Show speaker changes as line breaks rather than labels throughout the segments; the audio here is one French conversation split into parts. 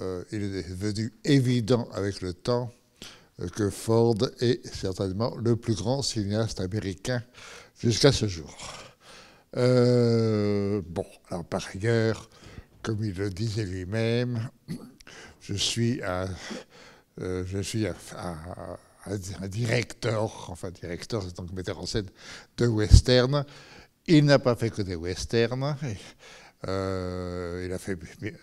Euh, il est devenu évident avec le temps euh, que Ford est certainement le plus grand cinéaste américain jusqu'à ce jour. Euh, bon, alors par ailleurs, comme il le disait lui-même, je suis un, je suis un, directeur, enfin directeur, c'est donc metteur en scène de western. Il n'a pas fait que des westerns. Euh, il a fait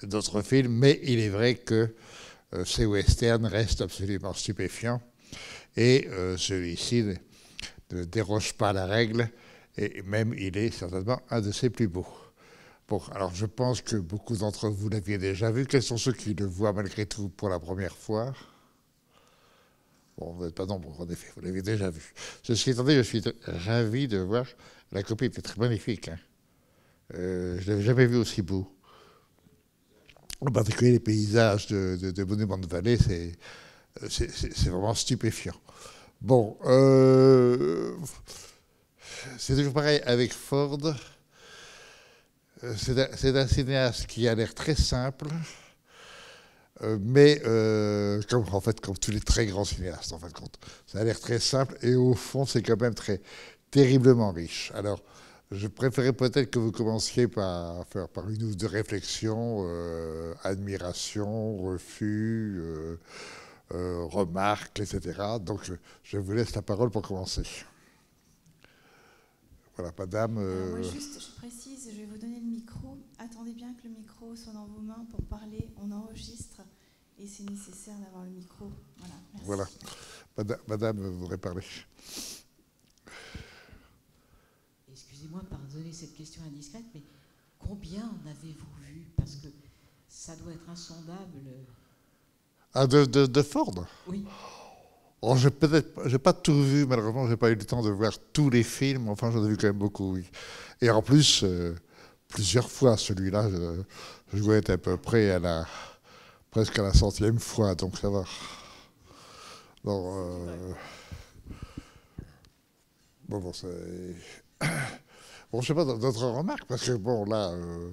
d'autres films, mais il est vrai que euh, ces westerns restent absolument stupéfiants. Et euh, celui-ci ne, déroge pas la règle, et même il est certainement un de ses plus beaux. Bon, alors je pense que beaucoup d'entre vous l'aviez déjà vu. Quels sont ceux qui le voient malgré tout pour la première fois Bon, vous n'êtes pas nombreux, en effet, vous l'avez déjà vu. Ceci étant dit, je suis ravi de voir. La copie était très magnifique. Hein je euh, je l'avais jamais vu aussi beau. En particulier les paysages de, de, de Monument-de-Vallée, c'est vraiment stupéfiant. Bon, euh, c'est toujours pareil avec Ford. Euh, c'est un, cinéaste qui a l'air très simple, mais comme, en fait, comme tous les très grands cinéastes, en fin de compte. Ça a l'air très simple et au fond, c'est quand même très terriblement riche. Alors, je préférais peut-être que vous commenciez par, faire, par une ou deux réflexions, euh, admiration, refus, euh, euh, remarques, etc. Donc je, vous laisse la parole pour commencer. Voilà, madame. juste, je précise, je vais vous donner le micro. Attendez bien que le micro soit dans vos mains pour parler. On enregistre et c'est nécessaire d'avoir le micro. Voilà. voilà. Madame, madame voudrait parler moi pardonnez cette question indiscrète, mais combien en avez-vous vu Parce que ça doit être insondable. Ah, de, Ford Oui. Oh, j'ai peut-être, j'ai pas tout vu, malheureusement, j'ai pas eu le temps de voir tous les films, enfin, j'en ai vu quand même beaucoup, oui. Et en plus, euh, plusieurs fois, celui-là, je, je être à peu près à la, presque à la centième fois, donc ça va. bon, euh, bon, c'est. Bon, je sais pas, d'autres remarques, parce que bon, là. Euh,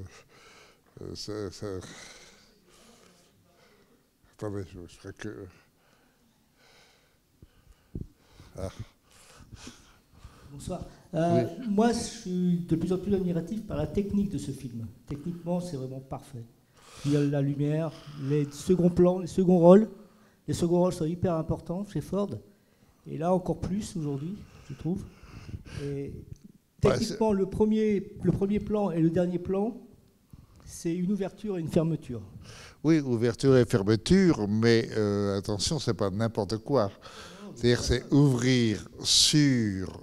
euh, je, que. Ah. Bonsoir. Euh, moi, je suis de plus en plus admiratif par la technique de ce film. Techniquement, c'est vraiment parfait. Il y a la lumière, les seconds plans, les seconds rôles. Les seconds rôles sont hyper importants chez Ford. Et là, encore plus aujourd'hui, je trouve. Et Techniquement, le, premier, le premier plan et le dernier plan, c'est une ouverture et une fermeture. Oui, ouverture et fermeture, mais euh, attention, attention, n'est pas n'importe quoi. C'est-à-dire, c'est ouvrir sur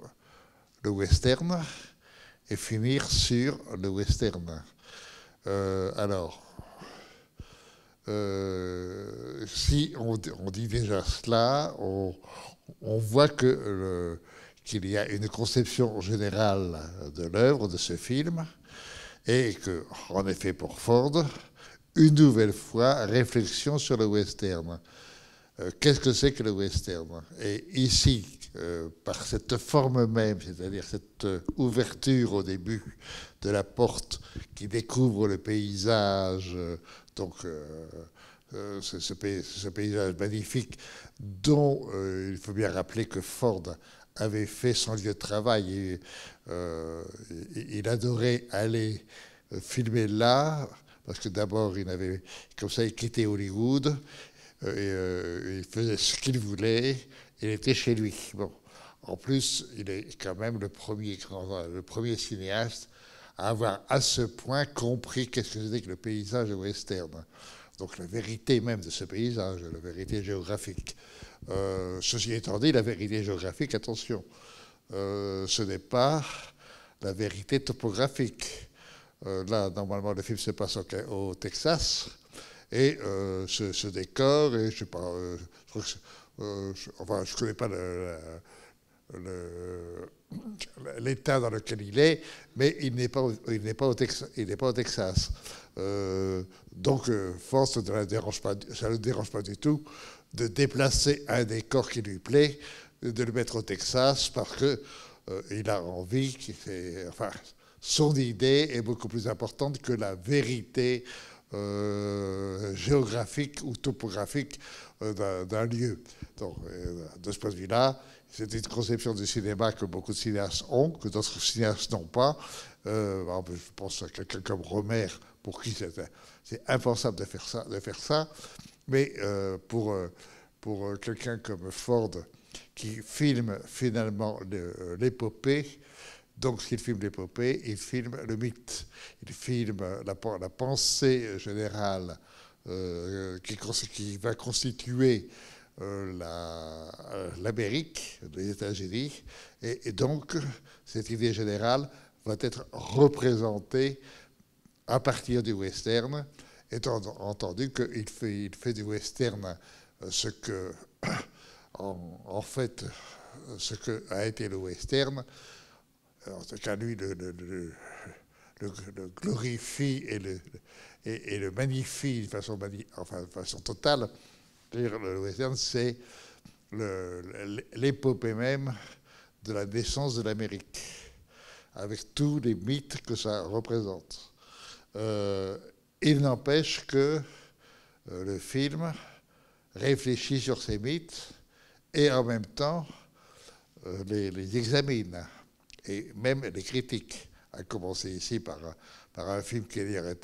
le western et finir sur le western. Euh, alors, euh, si on, on, dit déjà cela, on, on voit que le, qu'il y a une conception générale de l'œuvre, de ce film, et que, en effet, pour Ford, une nouvelle fois, réflexion sur le western. Euh, qu'est-ce que c'est que le western Et ici, euh, par cette forme même, c'est-à-dire cette euh, ouverture au début de la porte qui découvre le paysage, donc ce, paysage magnifique dont il faut bien rappeler que Ford avait fait son lieu de travail. Et, euh, il adorait aller euh, filmer là, parce que d'abord, il avait, comme ça, il Hollywood, euh, et, il faisait ce qu'il voulait, il était chez lui. Bon. En plus, il est quand même le premier, le premier cinéaste à avoir à ce point compris qu'est-ce que c'était que le paysage western. Donc la vérité même de ce paysage, la vérité géographique. Euh, ceci étant dit, la vérité géographique, attention, euh, ce n'est pas la vérité topographique. Euh, là, normalement, le film se passe au, Texas, et ce, décor, et je sais pas, je enfin, je connais pas l'état dans lequel il est, mais il n'est pas, il n'est pas au Texas, donc, force ça ne le dérange pas du tout de déplacer un décor qui lui plaît, de le mettre au Texas parce que euh, a envie, qu'il fait, enfin, son idée est beaucoup plus importante que la vérité euh, géographique ou topographique euh, d'un lieu. Donc, de ce point de vue-là, c'est une conception du cinéma que beaucoup de cinéastes ont, que d'autres cinéastes n'ont pas. je pense à quelqu'un comme Romer, pour qui c'est impensable de faire ça. De faire ça. Mais euh, pour, euh, pour euh, quelqu'un comme Ford, qui filme finalement l'épopée, donc, s'il filme l'épopée, il filme le mythe, il filme la, pensée générale qui, va constituer l'Amérique, les États-Unis, et, donc cette idée générale va être représentée à partir du western étant entendu qu'il fait, il fait du western euh, ce que, en, fait, euh, ce que a été le western, euh, en tout cas lui le, glorifie et le, et, magnifie de façon, enfin, de façon totale. Le western, c'est l'épopée même de la naissance de l'Amérique, avec tous les mythes que ça représente. Il n'empêche que euh, le film réfléchit sur ces mythes et en même temps euh, les, examine, et même les critiques, à commencer ici par, par un film qui a,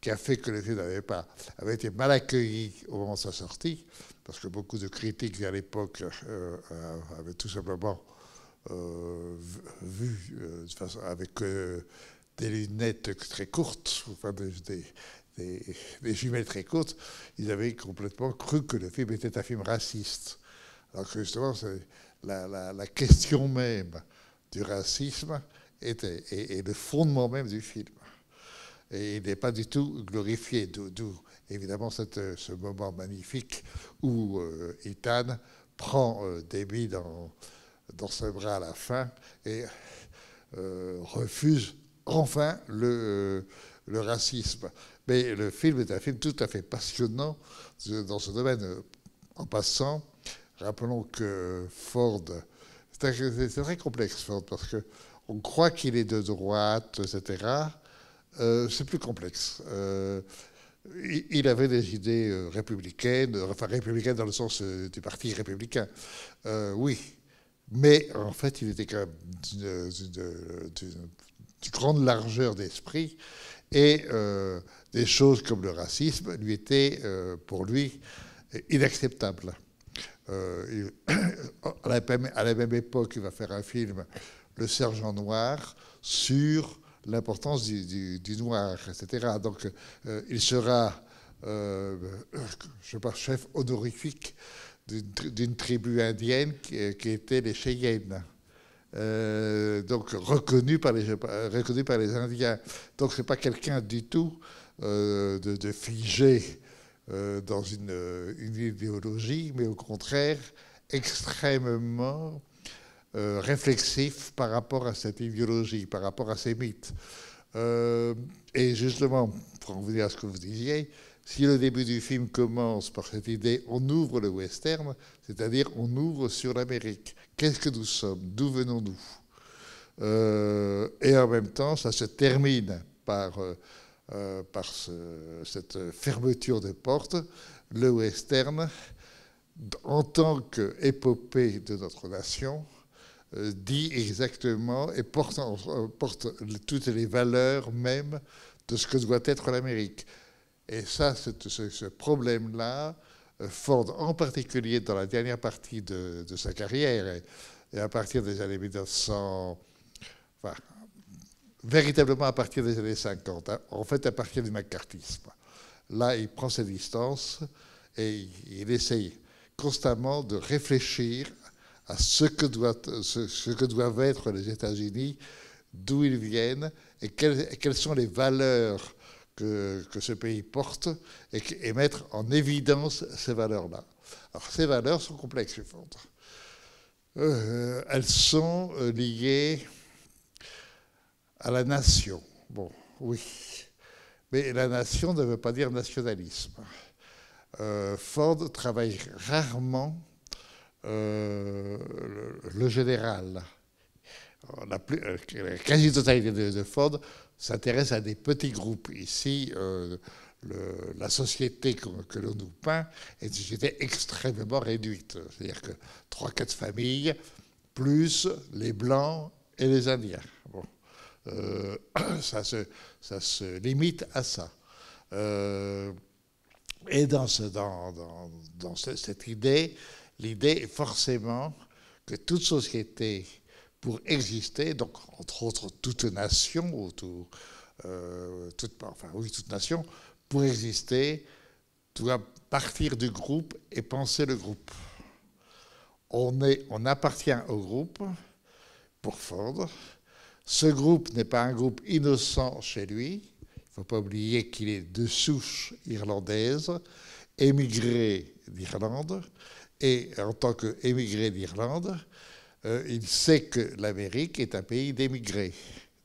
qui a fait que le film n'avait pas, avait été mal accueilli au moment de sa sortie, parce que beaucoup de critiques à l'époque euh, avaient tout simplement vu, de façon, avec des lunettes très courtes, enfin des, des, jumelles très courtes, ils avaient complètement cru que le film était un film raciste. Alors que justement, la, question même du racisme était, et, le fondement même du film. Et il n'est pas du tout glorifié, d'où évidemment cette, ce moment magnifique où euh, Ethan prend euh, Debbie dans, dans ses bras à la fin et euh, refuse enfin euh, le, racisme. Mais le film est un film tout à fait passionnant dans ce domaine. En passant, rappelons que Ford, c'est très complexe Ford, parce qu'on croit qu'il est de droite, etc. Euh, c'est plus complexe. Euh, il avait des idées républicaines, enfin républicaines dans le sens du parti républicain, oui. Mais en fait, il était quand même d'une grande largeur d'esprit et euh, des choses comme le racisme lui étaient euh, pour lui inacceptables. Euh, à, la même, époque, il va faire un film, Le Sergent Noir, sur l'importance du, noir, etc. Donc il sera, je parle chef honorifique d'une tribu indienne qui, qui était les Cheyennes. Euh, donc reconnu par, les, reconnu par les Indiens. Donc ce n'est pas quelqu'un du tout euh, de, figé euh, dans une, une, idéologie, mais au contraire extrêmement réflexif par rapport à cette idéologie, par rapport à ces mythes. et justement, pour en venir à ce que vous disiez, si le début du film commence par cette idée, on ouvre le western, c'est-à-dire on ouvre sur l'Amérique. Qu'est-ce que nous sommes D'où venons-nous euh, Et en même temps, ça se termine par, euh, cette fermeture de portes. Le western, en tant qu'épopée de notre nation, euh, dit exactement et porte, porte toutes les valeurs même de ce que doit être l'Amérique. Et ça, ce, ce problème-là, euh, Ford, en particulier dans la dernière partie de, sa carrière, et, à partir des années 1900, enfin, véritablement à partir des années 50, hein, en fait à partir du McCarthyisme. Là, il prend ses distances et il essaye constamment de réfléchir à ce que, doit, ce, que doivent être les États-Unis, d'où ils viennent et quelles, quelles sont les valeurs que, ce pays porte et, mettre en évidence ces valeurs-là. Alors ces valeurs sont complexes, euh, elles sont euh, liées à la nation. Bon, oui. Mais la nation ne veut pas dire nationalisme. Euh, Ford travaille rarement euh, le, général. La, quasi-totalité de, de Ford s'intéresse à des petits groupes. Ici, euh, la société que, l'on nous peint est une société extrêmement réduite. C'est-à-dire que trois, quatre familles, plus les Blancs et les Indiens. Euh, ça, se, ça, se, limite à ça. Euh, et dans, ce, dans, cette idée, l'idée est forcément que toute société pour exister, donc entre autres toute nation, autour, euh, toute, enfin oui, toute nation, pour exister, doit partir du groupe et penser le groupe. On, appartient au groupe pour Ford. Ce groupe n'est pas un groupe innocent chez lui. Il ne faut pas oublier qu'il est de souche irlandaise, émigré d'Irlande, et en tant qu'émigré d'Irlande, euh, il sait que l'Amérique est un pays d'émigrés,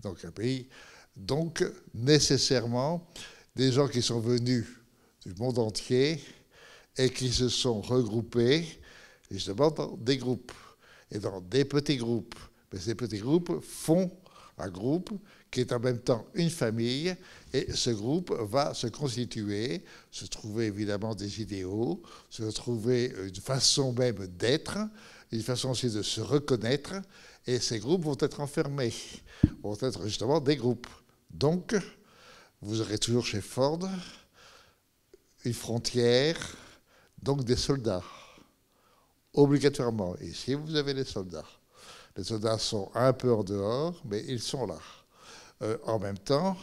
donc un pays, donc nécessairement des gens qui sont venus du monde entier et qui se sont regroupés justement dans des groupes et dans des petits groupes. Mais ces petits groupes font un groupe qui est en même temps une famille, et ce groupe va se constituer, se trouver évidemment des idéaux, se trouver une façon même d'être, une façon aussi de se reconnaître, et ces groupes vont être enfermés, vont être justement des groupes. Donc, vous aurez toujours chez Ford une frontière, donc des soldats, obligatoirement. Ici, vous avez les soldats. Les soldats sont un peu en dehors, mais ils sont là. Euh, en même temps,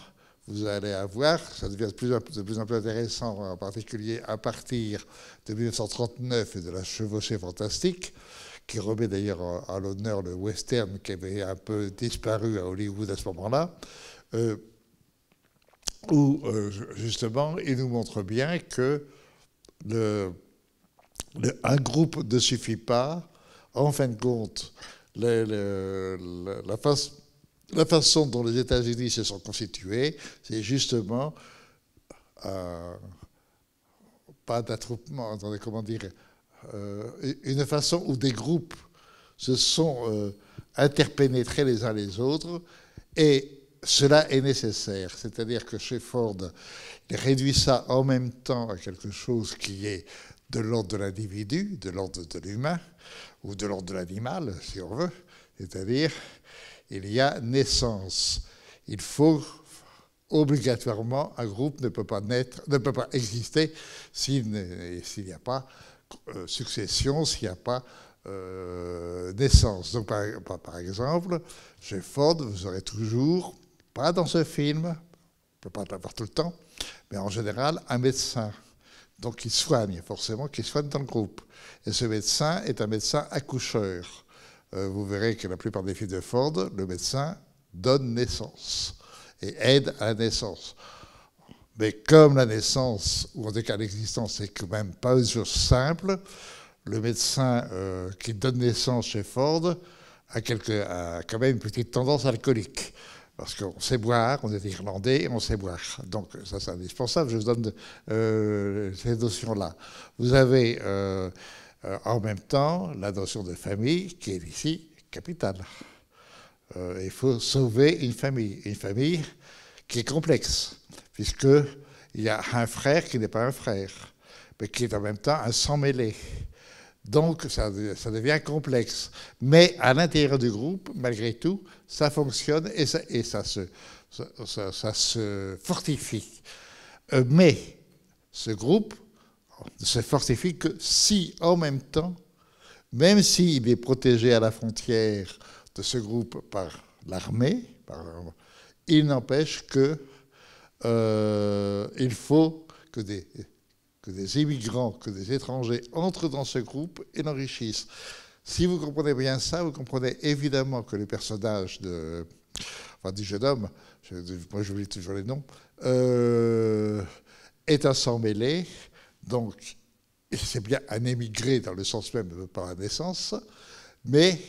vous allez avoir, ça devient de plus, en plus intéressant, en particulier à partir de 1939 et de la chevauchée fantastique, qui remet d'ailleurs à, l'honneur le western qui avait un peu disparu à Hollywood à ce moment-là, euh, où euh, justement il nous montre bien que un groupe ne suffit pas. En fin de compte, la, façon dont les États-Unis se sont constitués, c'est justement euh, pas d'attroupement, comment dire, euh, une façon où des groupes se sont euh, interpénétrés les uns les autres et cela est nécessaire. C'est-à-dire que chez Ford, il réduit ça en même temps à quelque chose qui est de l'ordre de l'individu, de l'ordre de l'humain, ou de l'ordre de l'animal, si on veut. C'est-à-dire, il y a naissance. Il faut obligatoirement, un groupe ne peut pas naître, ne peut pas exister s'il n'y a pas euh, succession s'il n'y a pas naissance. Euh, Donc, par, par, exemple, chez Ford, vous aurez toujours, pas dans ce film, on ne peut pas l'avoir tout le temps, mais en général, un médecin. Donc, il soigne, forcément, qu'il soigne dans le groupe. Et ce médecin est un médecin accoucheur. Euh, vous verrez que la plupart des films de Ford, le médecin donne naissance et aide à la naissance. Mais comme la naissance, ou en tout cas l'existence, n'est quand même pas une simple, le médecin euh, qui donne naissance chez Ford a, quand même une petite tendance alcoolique. Parce qu'on sait boire, on est irlandais, on sait boire. Donc ça, c'est indispensable. Je vous donne euh, ces notions-là. Vous avez euh, en même temps la notion de famille qui est ici capitale. il faut sauver une famille. Une famille qui est complexe puisqu'il y a un frère qui n'est pas un frère, mais qui est en même temps un sans mêlé Donc, ça, devient complexe. Mais à l'intérieur du groupe, malgré tout, ça fonctionne et ça, se, ça se fortifie. Euh, mais ce groupe se fortifie que si, en même temps, même s'il est protégé à la frontière de ce groupe par l'armée, il n'empêche que euh, il faut que des, que des que des étrangers entrent dans ce groupe et l'enrichissent. Si vous comprenez bien ça, vous comprenez évidemment que les personnages de, du jeune homme, je, moi j'oublie toujours les noms, euh, est un sang mêler, donc c'est bien un émigré dans le sens même par la naissance, mais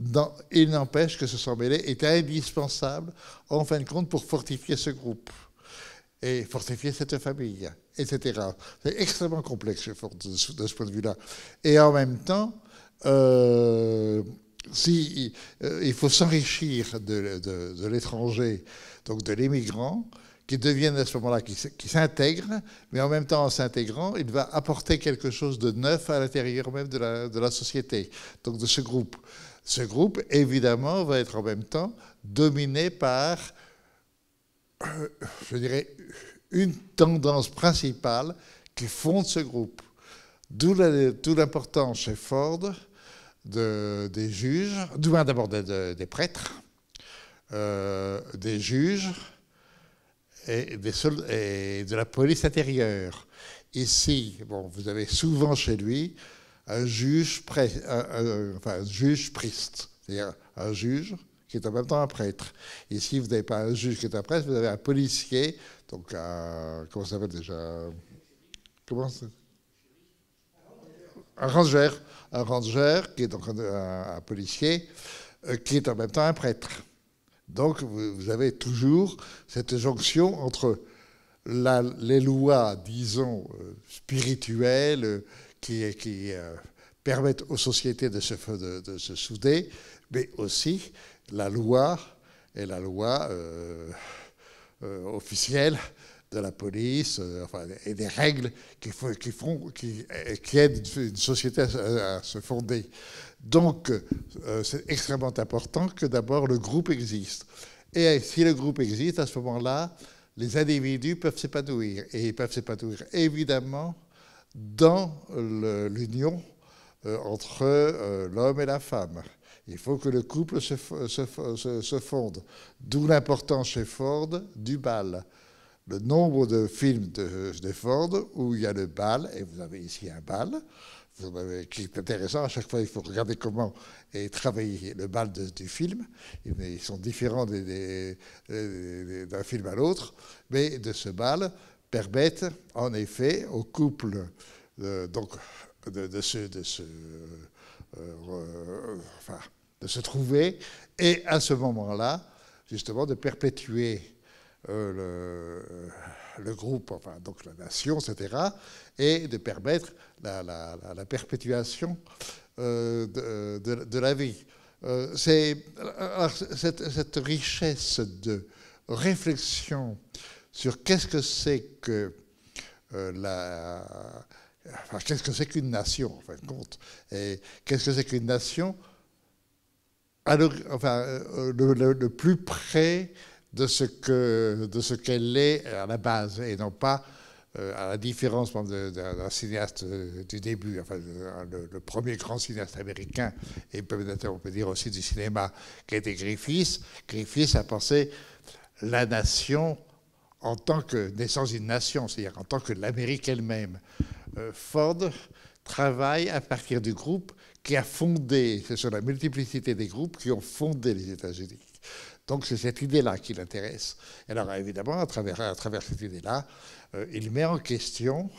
dans, il n'empêche que ce sang mêlé est indispensable en fin de compte pour fortifier ce groupe et fortifier cette famille, etc. C'est extrêmement complexe de ce point de vue-là. Et en même temps, euh, si, euh, il faut s'enrichir de, l'étranger, donc de l'immigrant, qui deviennent à ce moment-là, qui, s'intègre, mais en même temps en s'intégrant, il va apporter quelque chose de neuf à l'intérieur même de la, de la, société, donc de ce groupe. Ce groupe, évidemment, va être en même temps dominé par je dirais, une tendance principale qui fonde ce groupe. D'où l'importance chez Ford de, des juges, hein, d'abord des prêtres, euh, des juges et, des de la police intérieure. Ici, bon, vous avez souvent chez lui un juge, pré, enfin, un juge prêtre, c'est-à-dire un juge qui est en même temps un prêtre. Ici, si vous n'avez pas un juge qui est un prêtre, vous avez un policier, donc un, comment ça s'appelle déjà Comment Un ranger. Un ranger, qui est donc un, policier, euh, qui est en même temps un prêtre. Donc vous, avez toujours cette jonction entre les lois, disons, euh, spirituelles, euh, qui, qui permettent aux sociétés de se, de se souder, mais aussi la loi est la loi euh, euh, officielle de la police euh, et des règles qui, aident une société à se fonder. Donc, c'est extrêmement important que d'abord le groupe existe. Et si le groupe existe, à ce moment-là, les individus peuvent s'épanouir. Et ils peuvent s'épanouir évidemment dans l'union entre l'homme et la femme. Il faut que le couple se, fonde. D'où l'importance chez Ford du bal. Le nombre de films de, Ford où il y a le bal, et vous avez ici un bal, qui est intéressant, à chaque fois il faut regarder comment et travailler le bal du film. Ils sont différents d'un film à l'autre, mais de ce bal permettent en effet au couple euh, donc, de, se... de ce de se trouver et à ce moment-là, justement, de perpétuer euh, le, groupe, enfin, donc la nation, etc., et de permettre la, perpétuation euh, de, la vie. Euh, c'est, cette, richesse de réflexion sur qu'est-ce que c'est que la. qu'est-ce que c'est qu'une nation, en fin de compte Et qu'est-ce que c'est qu'une nation enfin, euh, le, plus près de ce qu'elle est à la base, et non pas euh, à la différence d'un cinéaste euh, du début, enfin, le, le, premier grand cinéaste américain, et peut-être on peut dire aussi du cinéma, qui était Griffiths, Griffiths a pensé la nation en tant que naissance d'une nation, c'est-à-dire en tant que l'Amérique elle-même. Ford travaille à partir du groupe qui a fondé, c'est sur la multiplicité des groupes qui ont fondé les États-Unis. Donc c'est cette idée-là qui l'intéresse. Alors évidemment, à travers, à travers cette idée-là, euh, il met en question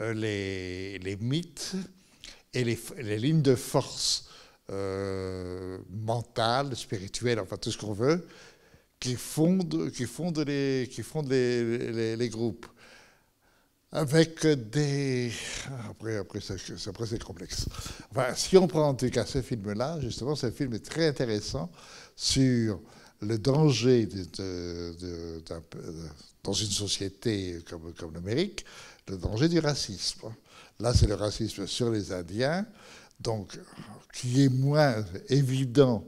euh, les, mythes et les, lignes de force euh, mentales, spirituelles, enfin tout ce qu'on veut, qui fondent, qui les, qui les groupes avec des... Après, après c'est complexe. si on prend en tout cas ce film-là, justement, ce film est très intéressant sur le danger dans une société comme, comme l'Amérique, le danger du racisme. Là, c'est le racisme sur les Indiens, donc qui est moins évident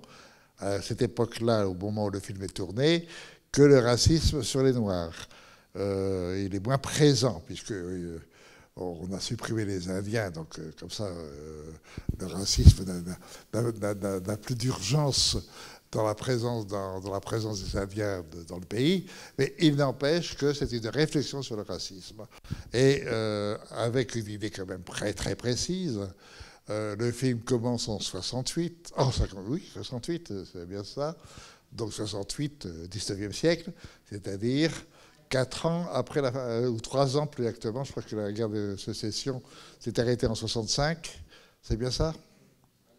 à cette époque-là, au moment où le film est tourné, que le racisme sur les Noirs. Euh, il est moins présent, puisque euh, on a supprimé les Indiens, donc euh, comme ça, le racisme n'a plus d'urgence dans la présence dans, la présence des Indiens dans le pays, mais il n'empêche que c'est une réflexion sur le racisme et avec une idée quand même très très précise. le film commence en 68, 50, oui, 68, c'est bien ça, donc 68, 19e siècle, c'est-à-dire quatre ans après, la, euh, ou trois ans plus exactement, je crois que la guerre de sécession s'est arrêtée en 65, c'est bien ça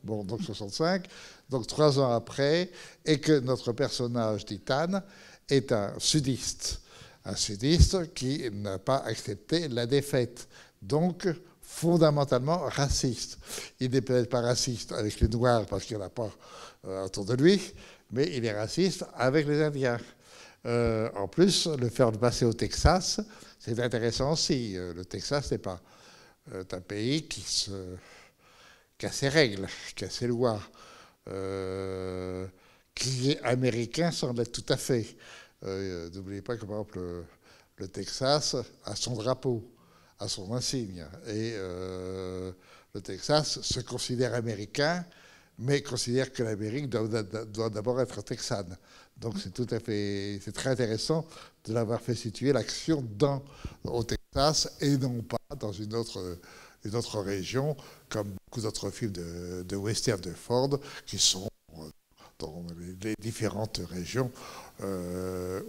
Bon, donc 65, donc trois ans après, et que notre personnage Titane est un sudiste, un sudiste qui n'a pas accepté la défaite, donc fondamentalement raciste. Il n'est peut-être pas raciste avec les Noirs parce qu'il n'y en a pas euh, autour de lui, mais il est raciste avec les Indiens. Euh, en plus, le faire passer au Texas, c'est intéressant aussi. Euh, le Texas n'est pas euh, un pays qui, qui, a ses règles, qui a ses lois, qui est américain sans l'être tout à fait. N'oubliez pas que, par exemple, le, le, Texas a son drapeau, a son insigne. Et le Texas se considère américain mais considère que l'Amérique doit, d'abord être texane. Donc c'est tout à fait, c'est très intéressant de l'avoir fait situer l'action dans, au Texas et non pas dans une autre, une autre région, comme beaucoup d'autres films de, western de Ford, qui sont euh, dans les différentes régions euh,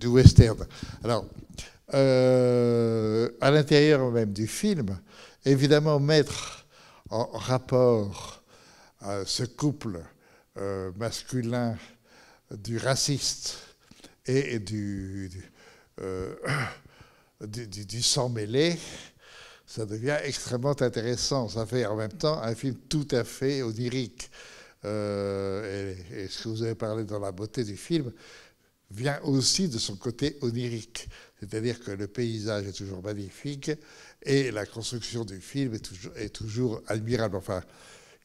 du western. Alors, euh, à l'intérieur même du film, évidemment, mettre en rapport à ce couple euh, masculin du raciste et du, du, euh, sang mêlé, ça devient extrêmement intéressant. Ça fait en même temps un film tout à fait onirique. Euh, et, et, ce que vous avez parlé dans la beauté du film vient aussi de son côté onirique. C'est-à-dire que le paysage est toujours magnifique, et la construction du film est toujours, admirable. Enfin,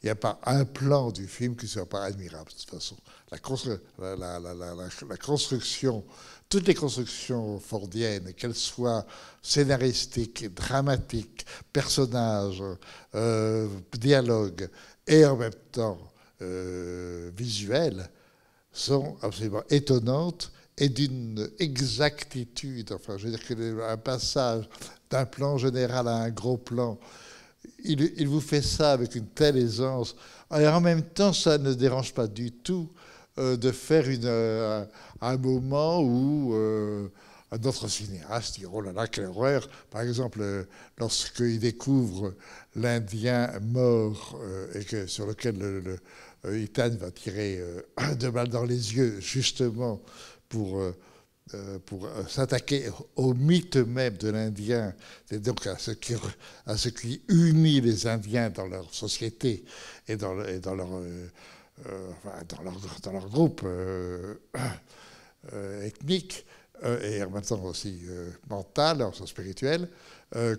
il n'y a pas un plan du film qui ne soit pas admirable, de toute façon. La, construction, toutes les constructions fordiennes, qu'elles soient scénaristiques, dramatiques, personnages, euh, dialogues, et en même temps euh, visuelles, sont absolument étonnantes et d'une exactitude. Enfin, je veux dire qu'un passage d'un plan général à un gros plan, il, vous fait ça avec une telle aisance. Et en même temps, ça ne dérange pas du tout euh, de faire euh, un moment où euh, un autre cinéaste qui Oh là là, quelle horreur Par exemple, lorsqu'il découvre l'Indien mort et que, sur lequel le, Ethan va tirer deux balles dans les yeux, justement, pour, euh, euh, pour euh, s'attaquer au mythe même de l'Indien, et donc à ce, qui, à ce qui unit les Indiens dans leur société et dans, dans, leur, dans, leur, dans leur, groupe ethnique et en même temps aussi mental, en sens spirituel,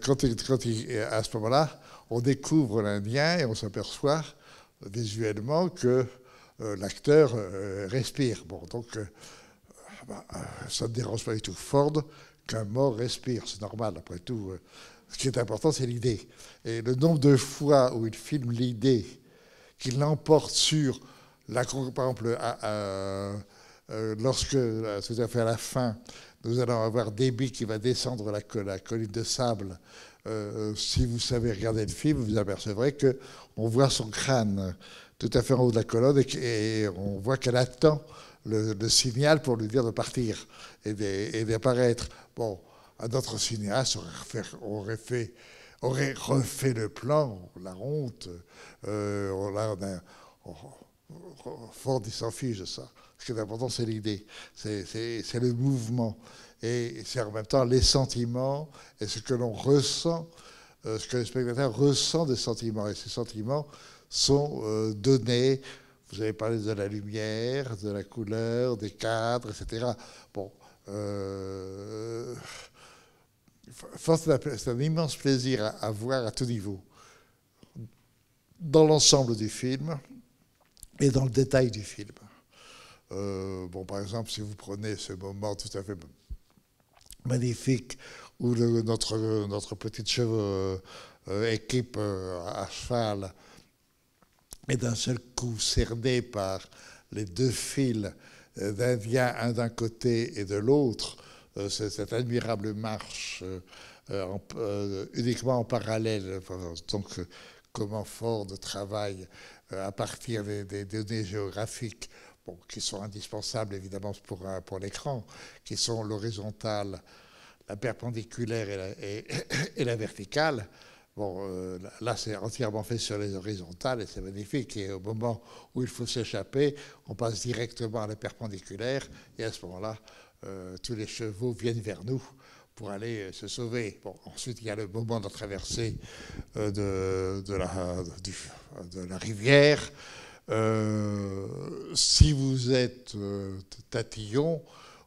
quand, il, quand il, à ce moment-là, on découvre l'Indien et on s'aperçoit visuellement que l'acteur respire. Bon, donc ah bah, euh, ça ne dérange pas du tout Ford qu'un mort respire, c'est normal après tout. Euh, ce qui est important, c'est l'idée. Et le nombre de fois où il filme l'idée qu'il l'emporte sur, la, par exemple, lorsque, c'est à à euh, la fin, nous allons avoir Déby qui va descendre la, colline de sable. si vous savez regarder le film, vous apercevrez que on voit son crâne tout à fait en haut de la colonne et on voit qu'elle attend le, signal pour lui dire de partir et d'apparaître. Bon, un autre cinéaste aurait fait,
aurait refait
le plan, la honte. Euh, on a, on, il s'en fiche de ça. Ce qui est important, c'est l'idée, c'est le mouvement. Et c'est en même temps les sentiments et ce que l'on ressent, euh, ce que le spectateur ressent des sentiments. Et ces sentiments sont euh, donnés vous avez parlé de la lumière, de la couleur, des cadres, etc. Bon, euh, c'est un immense plaisir à, voir à tout niveau, dans l'ensemble du film et dans le détail du film. Euh, bon, par exemple, si vous prenez ce moment tout à fait magnifique où notre, petite euh, équipe à cheval et d'un seul coup cerné par les deux fils euh, via un d'un côté et de l'autre, euh, cette admirable marche euh, uniquement en parallèle. Donc, comment fort de travail à partir des, données géographiques qui sont indispensables évidemment pour, pour l'écran, qui sont l'horizontale, la perpendiculaire et la verticale. Bon, euh, là, c'est entièrement fait sur les horizontales et c'est magnifique. Et au moment où il faut s'échapper, on passe directement à la perpendiculaire et à ce moment-là, euh, tous les chevaux viennent vers nous pour aller euh, se sauver. Bon, ensuite, il y a le moment de traverser de, la, rivière. si vous êtes tatillon,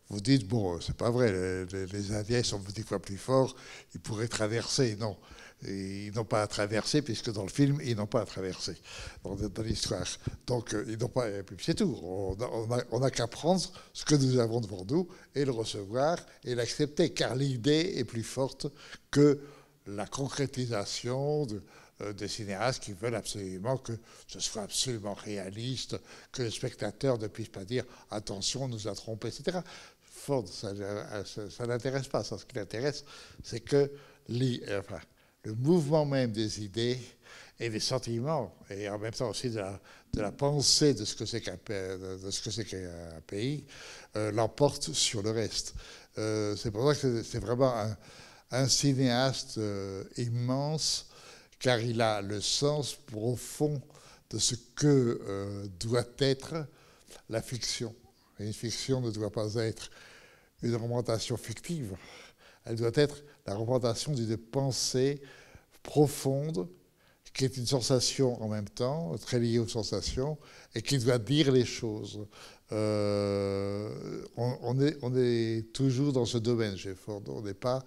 vous dites, bon, c'est pas vrai, les, Indiens sont petit fois plus forts, ils pourraient traverser. Non, ils n'ont pas à traverser, puisque dans le film, ils n'ont pas à traverser, dans, l'histoire. Donc, euh, ils n'ont pas. c'est tout. On n'a qu'à prendre ce que nous avons devant nous et le recevoir et l'accepter, car l'idée est plus forte que la concrétisation de, euh, des cinéastes qui veulent absolument que ce soit absolument réaliste, que le spectateur ne puisse pas dire attention, on nous a trompé etc. Ford, ça, n'intéresse euh, pas. Ça, ce qui l'intéresse, c'est que. l'idée le mouvement même des idées et des sentiments, et en même temps aussi de la, de pensée de ce que c'est qu'un pays, euh, l'emporte sur le reste. Euh, c'est pour ça que c'est vraiment un, cinéaste euh, immense, car il a le sens profond de ce que doit être la fiction. une fiction ne doit pas être une augmentation fictive, elle doit être la représentation d'une pensée profonde qui est une sensation en même temps, très liée aux sensations, et qui doit dire les choses. Euh, on, est, on, est, toujours dans ce domaine chez on n'est pas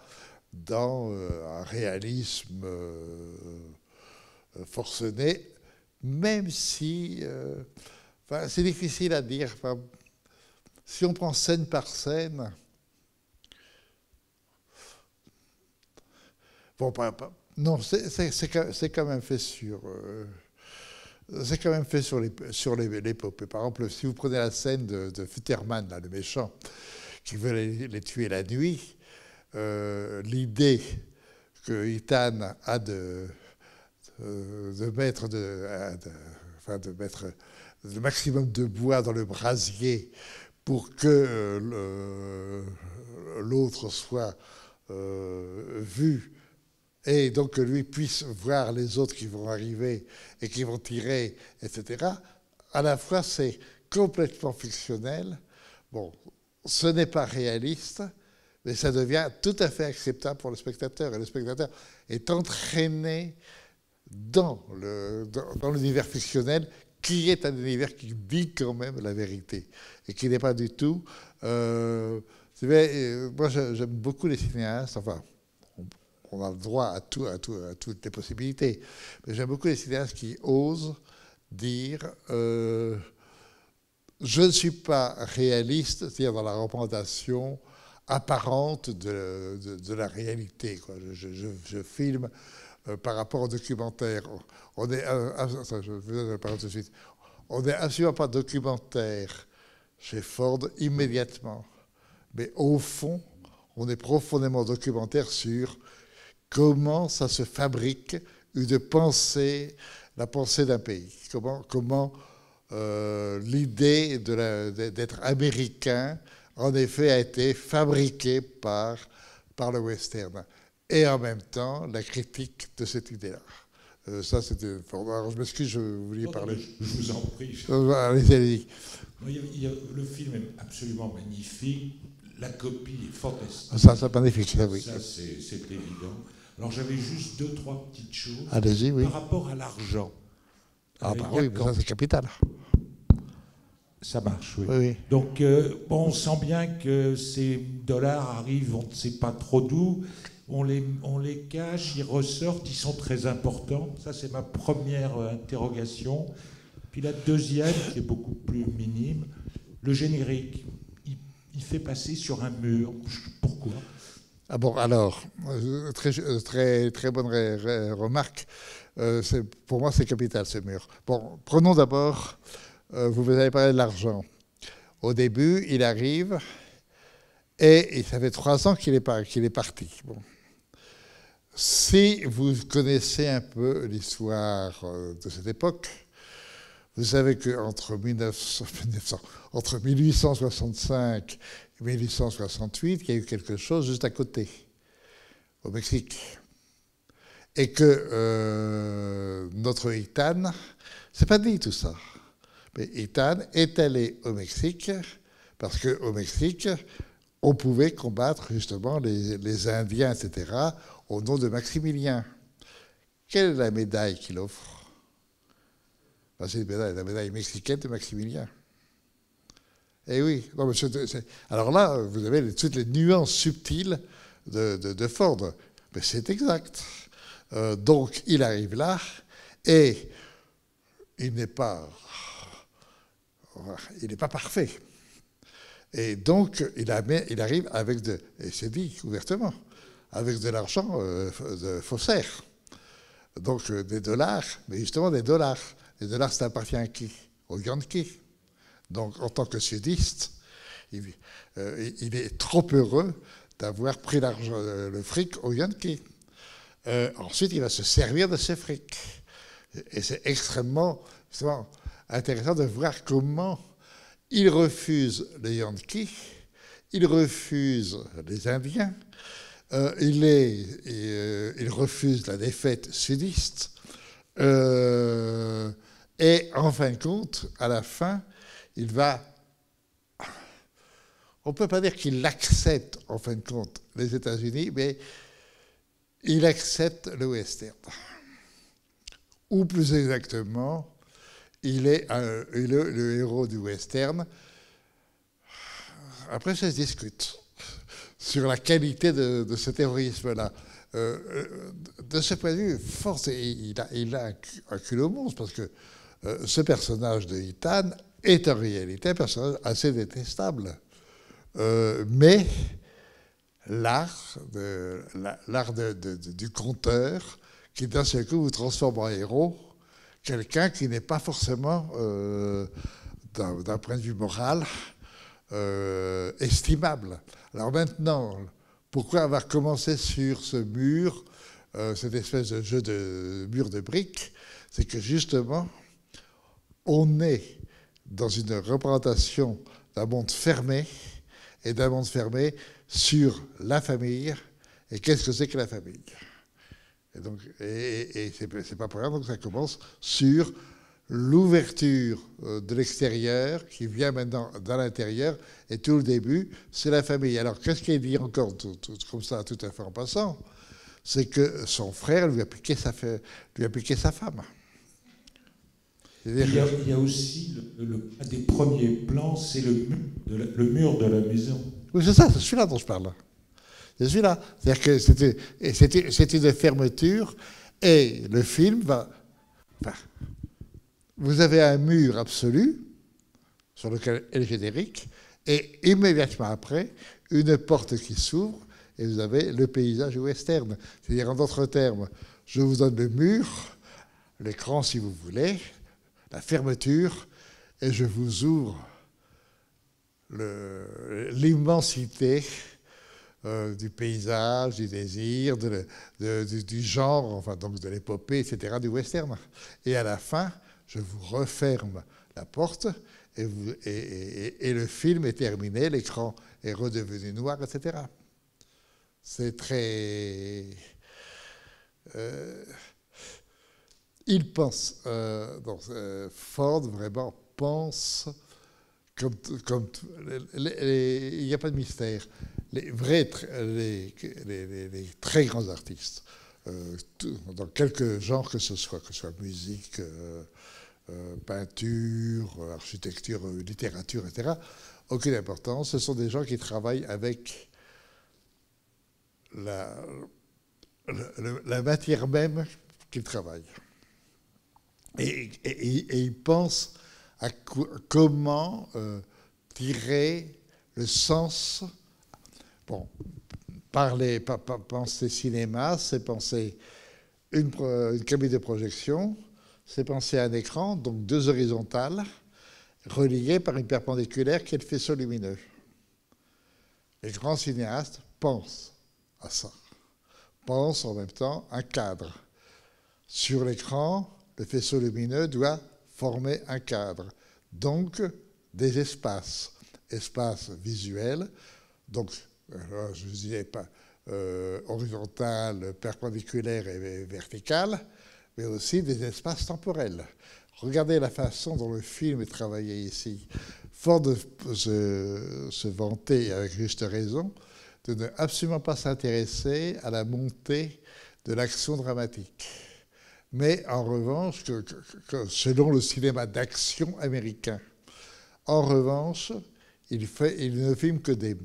dans euh, un réalisme euh, forcené, même si enfin, c'est difficile à dire. si on prend scène par scène, non, c'est quand même fait sur. Euh, c'est quand même fait sur l'épopée. Sur les, Par exemple, si vous prenez la scène de, Futterman, le méchant, qui veut les, tuer la nuit, euh, l'idée que Ethan a de, euh, mettre, de, mettre le maximum de bois dans le brasier pour que l'autre soit vu et donc que lui puisse voir les autres qui vont arriver et qui vont tirer, etc. À la fois, c'est complètement fictionnel. Bon, ce n'est pas réaliste, mais ça devient tout à fait acceptable pour le spectateur. Et le spectateur est entraîné dans, dans, l'univers fictionnel qui est un univers qui dit quand même la vérité et qui n'est pas du tout. Euh, euh, moi, j'aime beaucoup les cinéastes, enfin, on a le droit à, tout, à, toutes les possibilités. Mais j'aime beaucoup les cinéastes qui osent dire euh, je ne suis pas réaliste, cest à dans la représentation apparente de, la réalité. Je, filme euh, par rapport au documentaire. On est, suite. On n'est absolument pas documentaire chez Ford immédiatement. Mais au fond, on est profondément documentaire sur comment ça se fabrique une pensée, la pensée d'un pays, comment, comment euh, l'idée d'être américain, en effet, a été fabriquée par, par le western. Et en même temps, la critique de cette idée-là. Euh, ça, c'était. Alors, je m'excuse, je voulais parler. Je, vous en prie. Euh, allez, y le film est absolument magnifique. La copie est fantastique. Ça, c'est magnifique, ça, oui. Ça, c'est évident. Alors j'avais juste deux, trois petites choses par rapport à l'argent. Ah bah oui, ça c'est capital. Ça marche, oui. Donc euh, on sent bien que ces dollars arrivent, on ne sait pas trop d'où. On les, on les cache, ils ressortent, ils sont très importants. Ça, c'est ma première euh, interrogation. Puis la deuxième, qui est beaucoup plus minime, le générique. il fait passer sur un mur. Pourquoi ah bon, alors, euh, très, euh, très, très bonne remarque. Euh, pour moi, c'est capital ce mur. Bon, prenons d'abord, vous avez parlé de l'argent. Au début, il arrive et ça fait trois ans qu'il est, parti. Bon. Si vous connaissez un peu l'histoire de cette époque, vous savez qu'entre entre 1865 1868 qu'il y a eu quelque chose juste à côté, au Mexique. Et que euh, notre Itan, c'est pas dit tout ça, mais Itan est allé au Mexique parce qu'au Mexique, on pouvait combattre justement les, Indiens, etc., au nom de Maximilien. Quelle est la médaille qu'il offre ben, C'est la médaille mexicaine de Maximilien. Eh oui. alors là, vous avez toutes les nuances subtiles de, Ford. Mais c'est exact. Euh, donc, il arrive là et il n'est pas, il n'est pas parfait. Et donc, il, arrive avec de, et c'est dit ouvertement, avec de l'argent euh, de faussaire. Donc, euh, des dollars, mais justement des dollars. Les dollars, ça appartient à qui Au qui. Donc, en tant que sudiste, il, euh, est trop heureux d'avoir pris euh, le fric au Yankee. Euh, ensuite, il va se servir de ce fric. Et c'est extrêmement intéressant de voir comment il refuse les Yankees, il refuse les Indiens, il, il, refuse la défaite sudiste. et en fin de compte, à la fin, il va... On ne peut pas dire qu'il accepte, en fin de compte, les États-Unis, mais il accepte le western. Ou plus exactement, il est, le héros du western. Après, ça se discute sur la qualité de, ce terrorisme-là. Euh, euh, de ce point de vue, force, il a, il a un, cul, au monstre, parce que euh, ce personnage de Hitan est en réalité un personnage assez détestable. Euh, mais l'art, l'art du conteur, qui d'un seul coup vous transforme en héros, quelqu'un qui n'est pas forcément, euh, d'un point de vue moral, euh, estimable. Alors maintenant, pourquoi avoir commencé sur ce mur, cette espèce de jeu de mur de briques C'est que justement, on est dans une représentation d'un monde fermé et d'un monde fermé sur la famille et qu'est-ce que c'est que la famille. Et donc, et, c'est pas pour rien, donc ça commence sur l'ouverture euh, de l'extérieur qui vient maintenant dans l'intérieur et tout le début, c'est la famille. Alors qu'est-ce qu'il dit encore tout, comme ça, tout à fait en passant C'est que son frère lui a lui a piqué sa femme. Il y, a, il y, a, aussi le, un des premiers plans, c'est le, le, mur de la maison. Oui, c'est ça, c'est celui-là dont je parle. C'est celui-là. C'est-à-dire que c'est une fermeture et le film va. vous avez un mur absolu sur lequel est le générique et immédiatement après, une porte qui s'ouvre et vous avez le paysage western. C'est-à-dire, en d'autres termes, je vous donne le mur, l'écran si vous voulez, la fermeture et je vous ouvre l'immensité euh, du paysage, du désir, du, genre, enfin donc de l'épopée, etc., du western. Et à la fin, je vous referme la porte et, le film est terminé, l'écran est redevenu noir, etc. C'est très... Euh, il pense, euh, donc, euh, Ford vraiment pense comme, il n'y a pas de mystère. Les vrais, les, très grands artistes, euh, dans quelque genre que ce soit, que ce soit musique, peinture, architecture, littérature, etc., aucune importance. Ce sont des gens qui travaillent avec la matière même qu'ils travaillent. Et, et, pensent il pense à comment euh, tirer le sens. Bon, parler, penser cinéma, c'est penser une, cabine de projection, c'est penser à un écran, donc deux horizontales, reliées par une perpendiculaire qui est le faisceau lumineux. Les grands cinéastes pensent à ça, pensent en même temps un cadre. Sur l'écran, le faisceau lumineux doit former un cadre, donc des espaces, espaces visuels, donc euh, je ne disais pas euh, horizontal, perpendiculaire et vertical, mais aussi des espaces temporels. Regardez la façon dont le film est travaillé ici. Fort de se, se vanter, avec juste raison, de ne absolument pas s'intéresser à la montée de l'action dramatique mais en revanche, que, selon le cinéma d'action américain. En revanche, il, fait, il ne filme que des,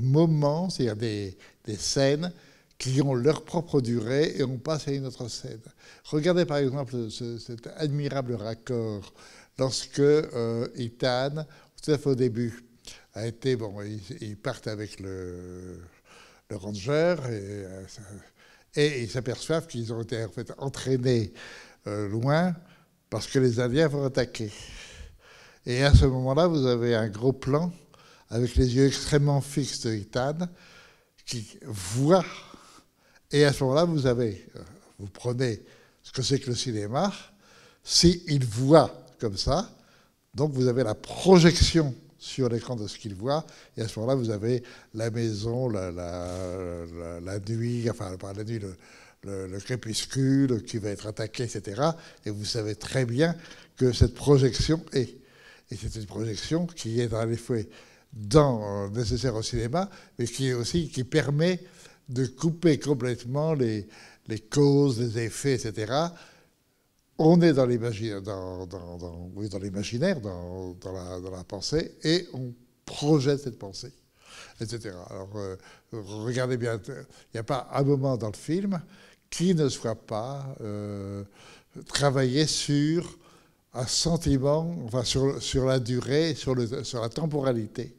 moments, c'est-à-dire des, scènes qui ont leur propre durée et on passe à une autre scène. Regardez par exemple cet admirable raccord lorsque euh, Ethan, tout à fait au début, a été, bon, ils, il partent avec le, le ranger et euh, et ils s'aperçoivent qu'ils ont été en fait, entraînés euh, loin parce que les Indiens vont attaquer. Et à ce moment-là, vous avez un gros plan avec les yeux extrêmement fixes de Ethan qui voit. Et à ce moment-là, vous avez, euh, vous prenez ce que c'est que le cinéma. S'il il voit comme ça, donc vous avez la projection sur l'écran de ce qu'il voit. Et à ce moment-là, vous avez la maison, la, nuit, enfin, pas la nuit, le, crépuscule qui va être attaqué, etc. Et vous savez très bien que cette projection est. Et c'est une projection qui est dans les dans, nécessaire au cinéma, mais qui est aussi qui permet de couper complètement les, les causes, les effets, etc on est dans l'imaginaire, dans, la, pensée, et on projette cette pensée, etc. Alors, euh, regardez bien, il n'y a pas un moment dans le film qui ne soit pas euh, travaillé sur un sentiment, enfin, sur, la durée, sur, sur la temporalité.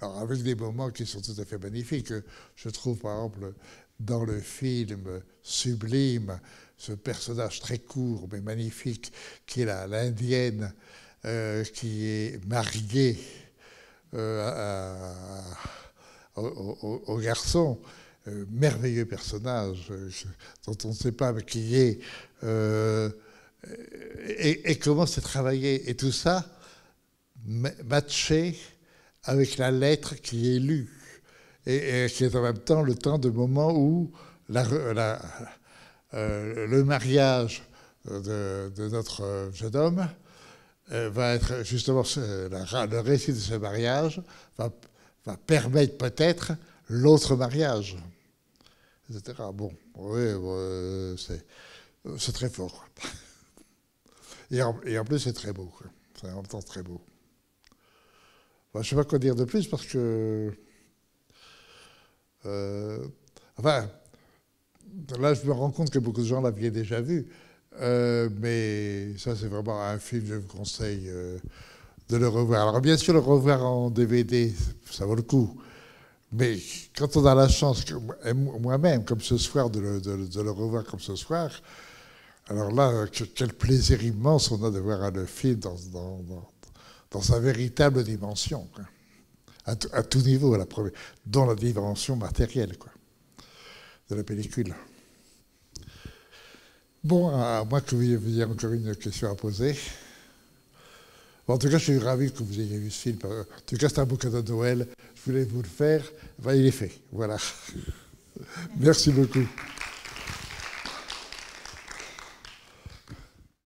Alors, avec des moments qui sont tout à fait magnifiques. Je trouve, par exemple, dans le film sublime, ce personnage très court mais magnifique qui est l'Indienne euh, qui est mariée euh, au, garçon. Euh, merveilleux personnage dont on ne sait pas qui est et, et, comment c'est travaillé. Et tout ça matché avec la lettre qui est lue et, et qui est en même temps le temps de moment où la euh, le mariage euh, de, notre euh, jeune homme va être justement le récit de ce mariage va, permettre peut-être l'autre mariage, etc. Bon, oui, c'est très fort. Et en, plus, c'est très beau. C'est en temps très beau. je ne sais pas quoi dire de plus parce que. enfin, là, je me rends compte que beaucoup de gens l'avaient déjà vu. Euh, mais ça, c'est vraiment un film, je vous conseille euh, de le revoir. Alors, bien sûr, le revoir en DVD, ça vaut le coup. Mais quand on a la chance, moi-même, comme ce soir, de le, revoir comme ce soir, alors là, quel plaisir immense on a de voir un film dans, dans, dans, sa véritable dimension, À, tout niveau, à la dans la dimension matérielle. Quoi de la pellicule. Bon, à moi que vous ayez encore une question à poser. en tout cas, je suis ravi que vous ayez vu ce film. En tout cas, c'est un beau de Noël. Je voulais vous le faire. il est fait. Voilà. Merci beaucoup.